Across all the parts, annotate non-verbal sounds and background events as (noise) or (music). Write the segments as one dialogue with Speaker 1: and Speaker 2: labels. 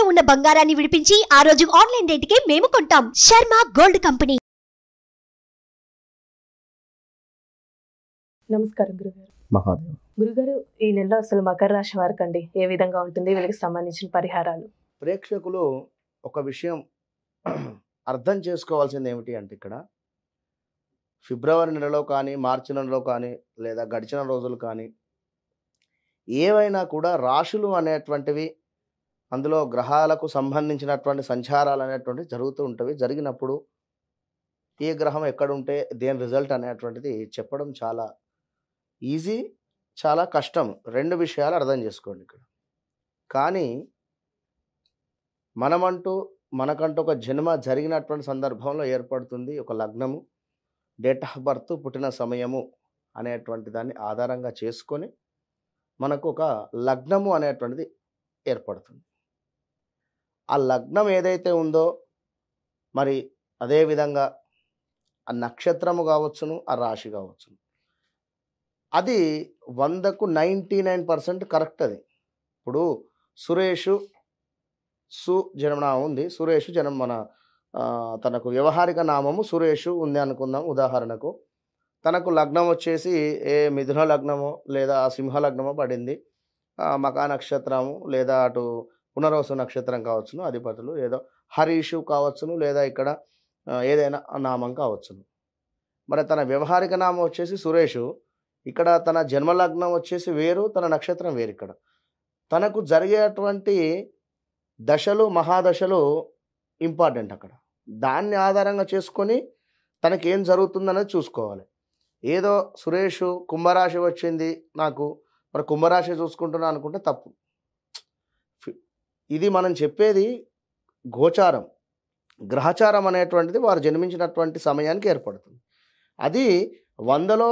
Speaker 1: తాకట్టులో ఉన్న బంగారాన్ని విడిపించి ఆ రోజు ఆన్లైన్ కి మేము కొంటాం శర్మ గోల్డ్ కంపెనీ నమస్కారం గురుగారు మహాదేవ్ గురుగారు ఈ నెలలో అసలు మకర రాశి వారికి అండి ఏ విధంగా ఉంటుంది వీళ్ళకి సంబంధించిన పరిహారాలు ప్రేక్షకులు ఒక విషయం (clears throat) అర్థం చేసుకోవాల్సింది ఏమిటి అంటే ఇక్కడ ఫిబ్రవరి నెలలో కానీ మార్చి నెలలో కానీ లేదా గడిచిన రోజులు కానీ ఏవైనా కూడా రాశులు అనేటువంటివి అందులో గ్రహాలకు సంబంధించినటువంటి సంచారాలు అనేటువంటివి జరుగుతూ ఉంటవి జరిగినప్పుడు ఏ గ్రహం ఎక్కడుంటే దేని రిజల్ట్ అనేటువంటిది చెప్పడం చాలా ఈజీ చాలా కష్టం రెండు విషయాలు అర్థం చేసుకోండి ఇక్కడ కానీ మనమంటూ మనకంటూ ఒక జన్మ జరిగినటువంటి సందర్భంలో ఏర్పడుతుంది ఒక లగ్నము డేట్ ఆఫ్ బర్త్ పుట్టిన సమయము అనేటువంటి దాన్ని ఆధారంగా చేసుకొని మనకు ఒక లగ్నము అనేటువంటిది ఏర్పడుతుంది ఆ లగ్నం ఏదైతే ఉందో మరి అదేవిధంగా ఆ నక్షత్రము కావచ్చును ఆ రాశి కావచ్చును అది వందకు నైంటీ నైన్ పర్సెంట్ కరెక్ట్ అది ఇప్పుడు సురేష్ సు జన్మ ఉంది సురేష్ జనం మన తనకు వ్యవహారిక నామము సురేష్ ఉంది అనుకుందాం ఉదాహరణకు తనకు లగ్నం వచ్చేసి ఏ మిథున లగ్నమో లేదా సింహ లగ్నమో పడింది మకా నక్షత్రము లేదా అటు పునర్వసు నక్షత్రం కావచ్చును అధిపతులు ఏదో హరీషు కావచ్చును లేదా ఇక్కడ ఏదైనా నామం కావచ్చును మరి తన వ్యవహారిక నామం వచ్చేసి సురేషు ఇక్కడ తన జన్మలగ్నం వచ్చేసి వేరు తన నక్షత్రం వేరు ఇక్కడ తనకు జరిగేటువంటి దశలు మహాదశలు ఇంపార్టెంట్ అక్కడ దాన్ని ఆధారంగా చేసుకొని తనకేం జరుగుతుందనేది చూసుకోవాలి ఏదో సురేషు కుంభరాశి వచ్చింది నాకు మరి కుంభరాశి చూసుకుంటున్నా అనుకుంటే తప్పు ఇది మనం చెప్పేది గోచారం గ్రహచారం అనేటువంటిది వారు జన్మించినటువంటి సమయానికి ఏర్పడుతుంది అది వందలో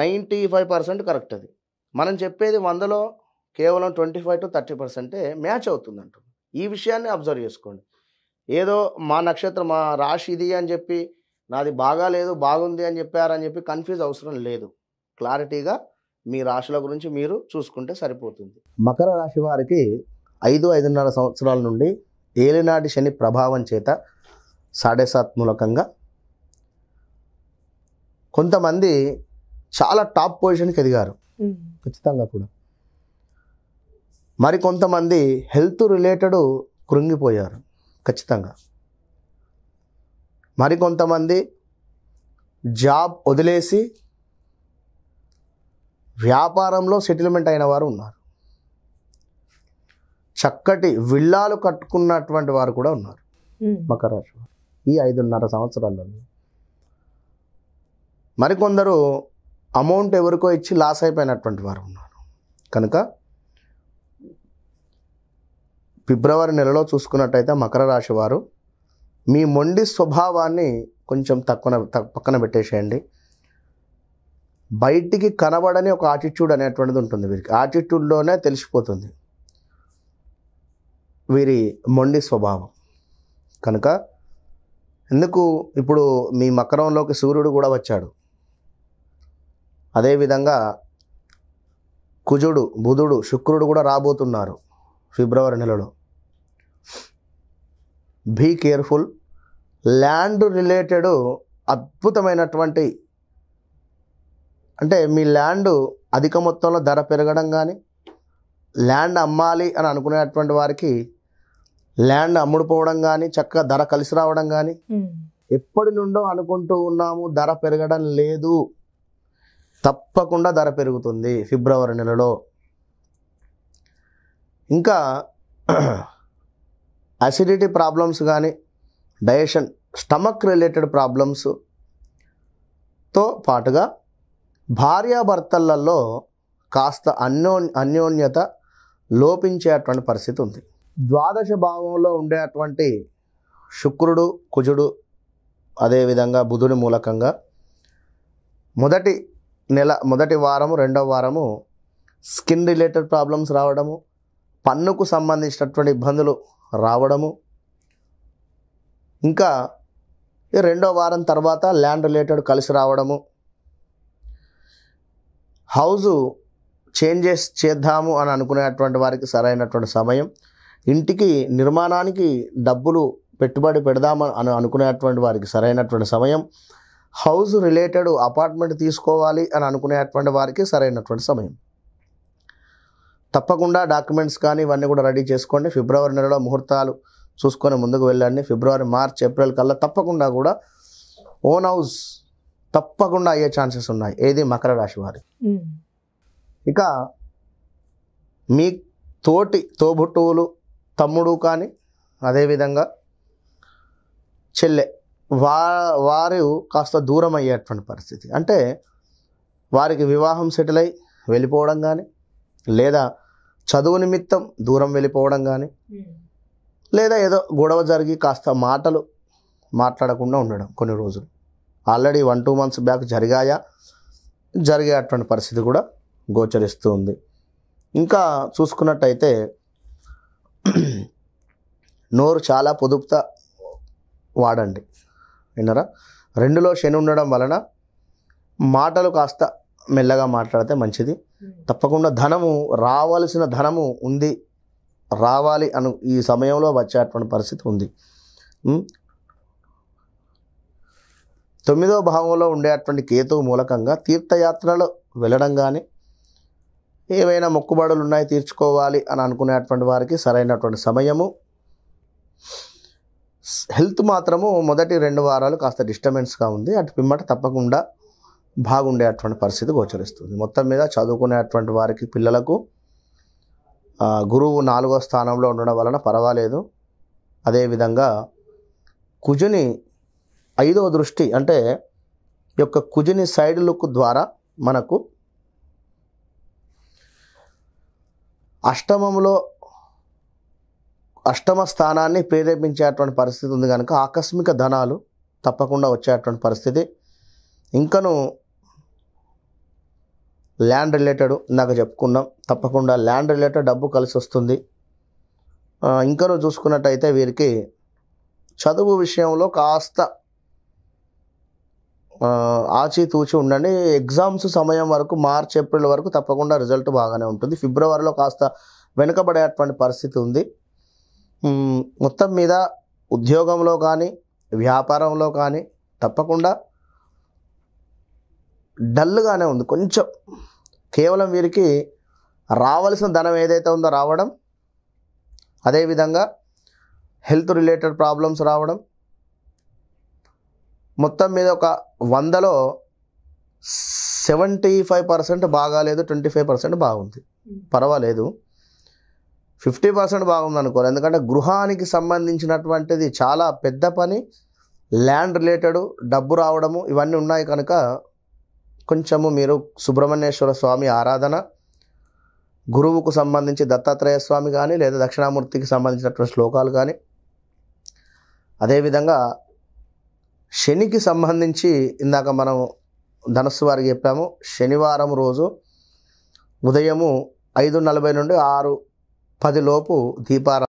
Speaker 1: నైంటీ ఫైవ్ పర్సెంట్ కరెక్ట్ అది మనం చెప్పేది వందలో కేవలం ట్వంటీ ఫైవ్ టు థర్టీ పర్సెంటే మ్యాచ్ అవుతుంది అంటుంది ఈ విషయాన్ని అబ్జర్వ్ చేసుకోండి ఏదో మా నక్షత్రం మా రాశి ఇది అని చెప్పి నాది బాగా లేదు బాగుంది అని చెప్పారని చెప్పి కన్ఫ్యూజ్ అవసరం లేదు క్లారిటీగా మీ రాశుల గురించి మీరు చూసుకుంటే సరిపోతుంది మకర రాశి వారికి ఐదు ఐదున్నర సంవత్సరాల నుండి ఏలినాటి శని ప్రభావం చేత సాడే సాత్ మూలకంగా కొంతమంది చాలా టాప్ పొజిషన్కి ఎదిగారు ఖచ్చితంగా కూడా మరి కొంతమంది హెల్త్ రిలేటెడ్ కృంగిపోయారు ఖచ్చితంగా మరి కొంతమంది జాబ్ వదిలేసి వ్యాపారంలో సెటిల్మెంట్ అయిన వారు ఉన్నారు చక్కటి విల్లాలు కట్టుకున్నటువంటి వారు కూడా ఉన్నారు మకర రాశి ఈ ఐదున్నర సంవత్సరాలలో మరికొందరు అమౌంట్ ఎవరికో ఇచ్చి లాస్ అయిపోయినటువంటి వారు ఉన్నారు కనుక ఫిబ్రవరి నెలలో చూసుకున్నట్టయితే మకర రాశి వారు మీ మొండి స్వభావాన్ని కొంచెం తక్కువ పక్కన పెట్టేసేయండి బయటికి కనబడని ఒక ఆటిట్యూడ్ అనేటువంటిది ఉంటుంది వీరికి ఆటిట్యూడ్లోనే తెలిసిపోతుంది వీరి మొండి స్వభావం కనుక ఎందుకు ఇప్పుడు మీ మకరంలోకి సూర్యుడు కూడా వచ్చాడు అదేవిధంగా కుజుడు బుధుడు శుక్రుడు కూడా రాబోతున్నారు ఫిబ్రవరి నెలలో బీ కేర్ఫుల్ ల్యాండ్ రిలేటెడ్ అద్భుతమైనటువంటి అంటే మీ ల్యాండ్ అధిక మొత్తంలో ధర పెరగడం కానీ ల్యాండ్ అమ్మాలి అని అనుకునేటువంటి వారికి ల్యాండ్ అమ్ముడుపోవడం కానీ చక్కగా ధర కలిసి రావడం కానీ ఎప్పటి నుండో అనుకుంటూ ఉన్నాము ధర పెరగడం లేదు తప్పకుండా ధర పెరుగుతుంది ఫిబ్రవరి నెలలో ఇంకా అసిడిటీ ప్రాబ్లమ్స్ కానీ డైజెషన్ స్టమక్ రిలేటెడ్ ప్రాబ్లమ్స్తో పాటుగా భార్యాభర్తలలో కాస్త అన్యోన్ అన్యోన్యత లోపించేటువంటి పరిస్థితి ఉంది ద్వాదశ భావంలో ఉండేటువంటి శుక్రుడు కుజుడు అదేవిధంగా బుధుని మూలకంగా మొదటి నెల మొదటి వారము రెండవ వారము స్కిన్ రిలేటెడ్ ప్రాబ్లమ్స్ రావడము పన్నుకు సంబంధించినటువంటి ఇబ్బందులు రావడము ఇంకా ఈ రెండో వారం తర్వాత ల్యాండ్ రిలేటెడ్ కలిసి రావడము హౌజు చేంజెస్ చేద్దాము అని అనుకునేటువంటి వారికి సరైనటువంటి సమయం ఇంటికి నిర్మాణానికి డబ్బులు పెట్టుబడి పెడదామని అని అనుకునేటువంటి వారికి సరైనటువంటి సమయం హౌస్ రిలేటెడ్ అపార్ట్మెంట్ తీసుకోవాలి అని అనుకునేటువంటి వారికి సరైనటువంటి సమయం తప్పకుండా డాక్యుమెంట్స్ కానీ ఇవన్నీ కూడా రెడీ చేసుకోండి ఫిబ్రవరి నెలలో ముహూర్తాలు చూసుకొని ముందుకు వెళ్ళండి ఫిబ్రవరి మార్చ్ ఏప్రిల్ కల్లా తప్పకుండా కూడా ఓన్ హౌస్ తప్పకుండా అయ్యే ఛాన్సెస్ ఉన్నాయి ఏది మకర రాశి వారి ఇక మీ తోటి తోబుట్టువులు తమ్ముడు కానీ అదేవిధంగా చెల్లె వా వారు కాస్త దూరం అయ్యేటువంటి పరిస్థితి అంటే వారికి వివాహం సెటిల్ అయి వెళ్ళిపోవడం కానీ లేదా చదువు నిమిత్తం దూరం వెళ్ళిపోవడం కానీ లేదా ఏదో గొడవ జరిగి కాస్త మాటలు మాట్లాడకుండా ఉండడం కొన్ని రోజులు already one two months back జరిగాయా జరిగే అటువంటి పరిస్థితి కూడా గోచరిస్తుంది ఇంకా చూసుకున్నట్టయితే నోరు చాలా పొదుపుతా వాడండి విన్నారా రెండులో శని ఉండడం వలన మాటలు కాస్త మెల్లగా మాట్లాడితే మంచిది తప్పకుండా ధనము రావాల్సిన ధనము ఉంది రావాలి అను ఈ సమయంలో వచ్చేటువంటి పరిస్థితి ఉంది తొమ్మిదో భావంలో ఉండేటువంటి కేతువు మూలకంగా తీర్థయాత్రలు వెళ్ళడం కానీ ఏవైనా మొక్కుబడులు ఉన్నాయి తీర్చుకోవాలి అని అనుకునేటువంటి వారికి సరైనటువంటి సమయము హెల్త్ మాత్రము మొదటి రెండు వారాలు కాస్త డిస్టర్బెన్స్గా ఉంది అటు పిమ్మట తప్పకుండా బాగుండేటువంటి పరిస్థితి గోచరిస్తుంది మొత్తం మీద చదువుకునేటువంటి వారికి పిల్లలకు గురువు నాలుగో స్థానంలో ఉండడం వలన పర్వాలేదు అదేవిధంగా కుజుని ఐదవ దృష్టి అంటే యొక్క కుజుని సైడ్ లుక్ ద్వారా మనకు అష్టమంలో అష్టమ స్థానాన్ని ప్రేరేపించేటువంటి పరిస్థితి ఉంది కనుక ఆకస్మిక ధనాలు తప్పకుండా వచ్చేటువంటి పరిస్థితి ఇంకను ల్యాండ్ రిలేటెడ్ ఇందాక చెప్పుకున్నాం తప్పకుండా ల్యాండ్ రిలేటెడ్ డబ్బు కలిసి వస్తుంది ఇంకను చూసుకున్నట్టయితే వీరికి చదువు విషయంలో కాస్త ఆచితూచి ఉండండి ఎగ్జామ్స్ సమయం వరకు మార్చ్ ఏప్రిల్ వరకు తప్పకుండా రిజల్ట్ బాగానే ఉంటుంది ఫిబ్రవరిలో కాస్త వెనుకబడేటువంటి పరిస్థితి ఉంది మొత్తం మీద ఉద్యోగంలో కానీ వ్యాపారంలో కానీ తప్పకుండా డల్గానే ఉంది కొంచెం కేవలం వీరికి రావాల్సిన ధనం ఏదైతే ఉందో రావడం అదేవిధంగా హెల్త్ రిలేటెడ్ ప్రాబ్లమ్స్ రావడం మొత్తం మీద ఒక వందలో సెవెంటీ ఫైవ్ పర్సెంట్ బాగాలేదు ట్వంటీ ఫైవ్ పర్సెంట్ బాగుంది hmm. పర్వాలేదు ఫిఫ్టీ పర్సెంట్ బాగుంది అనుకోరు ఎందుకంటే గృహానికి సంబంధించినటువంటిది చాలా పెద్ద పని ల్యాండ్ రిలేటెడ్ డబ్బు రావడము ఇవన్నీ ఉన్నాయి కనుక కొంచెము మీరు సుబ్రహ్మణ్యేశ్వర స్వామి ఆరాధన గురువుకు సంబంధించి దత్తాత్రేయ స్వామి కానీ లేదా దక్షిణామూర్తికి సంబంధించినటువంటి శ్లోకాలు కానీ అదేవిధంగా శనికి సంబంధించి ఇందాక మనం ధనస్సు వారికి చెప్పాము శనివారం రోజు ఉదయము ఐదు నలభై నుండి ఆరు పదిలోపు దీపారా